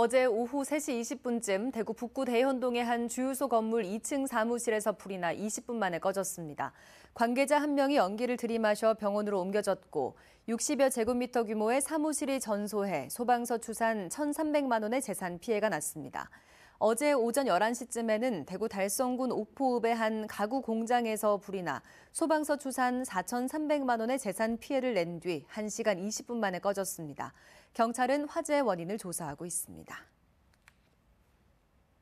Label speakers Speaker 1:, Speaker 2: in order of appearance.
Speaker 1: 어제 오후 3시 20분쯤 대구 북구 대현동의 한 주유소 건물 2층 사무실에서 불이 나 20분 만에 꺼졌습니다. 관계자 한 명이 연기를 들이마셔 병원으로 옮겨졌고 60여 제곱미터 규모의 사무실이 전소해 소방서 추산 1,300만 원의 재산 피해가 났습니다. 어제 오전 11시쯤에는 대구 달성군 옥포읍의한 가구 공장에서 불이 나 소방서 추산 4,300만 원의 재산 피해를 낸 뒤 1시간 20분 만에 꺼졌습니다. 경찰은 화재 원인을 조사하고 있습니다.